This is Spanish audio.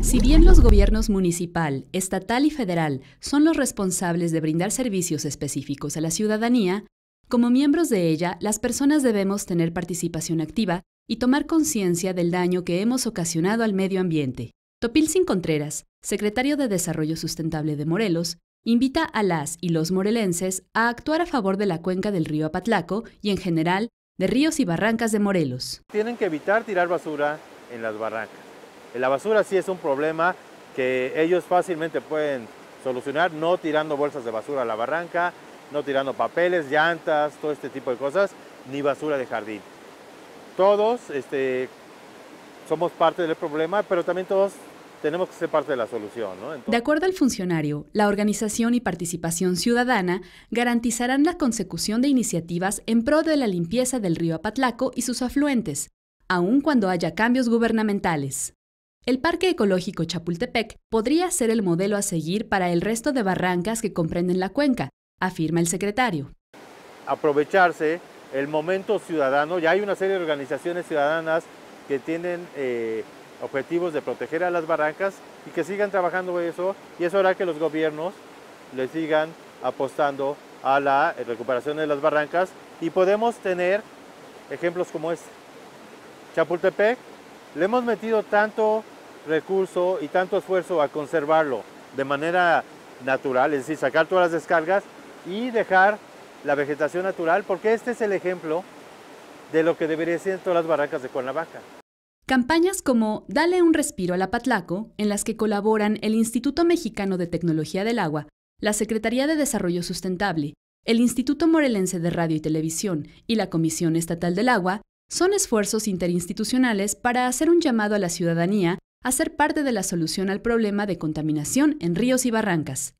Si bien los gobiernos municipal, estatal y federal son los responsables de brindar servicios específicos a la ciudadanía, como miembros de ella, las personas debemos tener participación activa y tomar conciencia del daño que hemos ocasionado al medio ambiente. Topilcin Contreras, secretario de Desarrollo Sustentable de Morelos, invita a las y los morelenses a actuar a favor de la cuenca del río Apatlaco y en general de ríos y barrancas de Morelos. Tienen que evitar tirar basura en las barrancas la basura sí es un problema que ellos fácilmente pueden solucionar, no tirando bolsas de basura a la barranca, no tirando papeles, llantas, todo este tipo de cosas, ni basura de jardín. Todos este, somos parte del problema, pero también todos tenemos que ser parte de la solución. de acuerdo al funcionario, la organización y participación ciudadana garantizarán la consecución de iniciativas en pro de la limpieza del río Apatlaco y sus afluentes, aun cuando haya cambios gubernamentales. El Parque Ecológico Chapultepec podría ser el modelo a seguir para el resto de barrancas que comprenden la cuenca, afirma el secretario. Aprovecharse el momento ciudadano, ya hay una serie de organizaciones ciudadanas que tienen eh, objetivos de proteger a las barrancas y que sigan trabajando eso y eso hará que los gobiernos le sigan apostando a la recuperación de las barrancas y podemos tener ejemplos como este. Chapultepec le hemos metido tanto recurso y tanto esfuerzo a conservarlo de manera natural, es decir, sacar todas las descargas y dejar la vegetación natural, porque este es el ejemplo de lo que debería ser todas las barracas de Cuernavaca. Campañas como Dale un respiro a la Patlaco, en las que colaboran el Instituto Mexicano de Tecnología del Agua, la Secretaría de Desarrollo Sustentable, el Instituto Morelense de Radio y Televisión y la Comisión Estatal del Agua, son esfuerzos interinstitucionales para hacer un llamado a la ciudadanía a ser parte de la solución al problema de contaminación en ríos y barrancas.